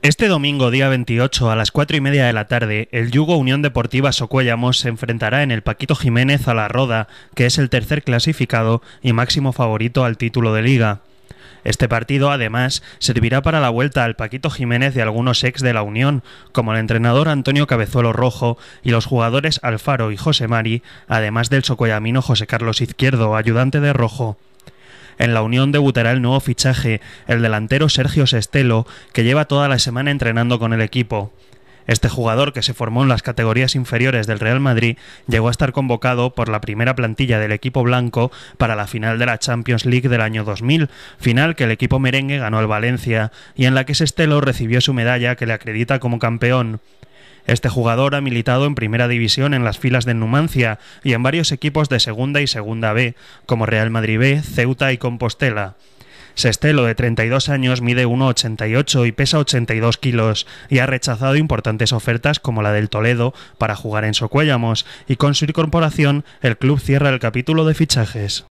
Este domingo, día 28, a las 4 y media de la tarde, el Yugo Unión Deportiva Socuéllamos se enfrentará en el Paquito Jiménez a la Roda, que es el tercer clasificado y máximo favorito al título de liga. Este partido, además, servirá para la vuelta al Paquito Jiménez de algunos ex de la Unión, como el entrenador Antonio Cabezuelo Rojo y los jugadores Alfaro y José Mari, además del socoyamino José Carlos Izquierdo, ayudante de Rojo. En la Unión debutará el nuevo fichaje, el delantero Sergio Sestelo, que lleva toda la semana entrenando con el equipo. Este jugador, que se formó en las categorías inferiores del Real Madrid, llegó a estar convocado por la primera plantilla del equipo blanco para la final de la Champions League del año 2000, final que el equipo merengue ganó al Valencia y en la que Sestelo recibió su medalla que le acredita como campeón. Este jugador ha militado en primera división en las filas de Numancia y en varios equipos de segunda y segunda B, como Real Madrid B, Ceuta y Compostela. Sestelo, de 32 años, mide 1,88 y pesa 82 kilos, y ha rechazado importantes ofertas como la del Toledo para jugar en Socuéllamos, y con su incorporación el club cierra el capítulo de fichajes.